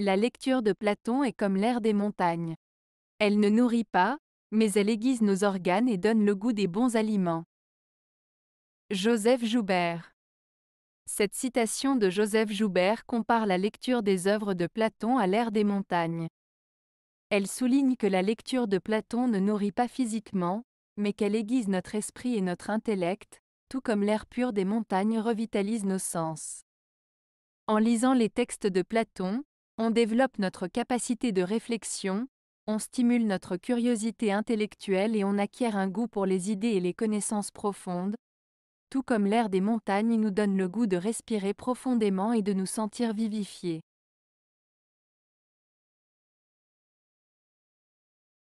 La lecture de Platon est comme l'air des montagnes. Elle ne nourrit pas, mais elle aiguise nos organes et donne le goût des bons aliments. Joseph Joubert Cette citation de Joseph Joubert compare la lecture des œuvres de Platon à l'air des montagnes. Elle souligne que la lecture de Platon ne nourrit pas physiquement, mais qu'elle aiguise notre esprit et notre intellect, tout comme l'air pur des montagnes revitalise nos sens. En lisant les textes de Platon, on développe notre capacité de réflexion, on stimule notre curiosité intellectuelle et on acquiert un goût pour les idées et les connaissances profondes, tout comme l'air des montagnes nous donne le goût de respirer profondément et de nous sentir vivifiés.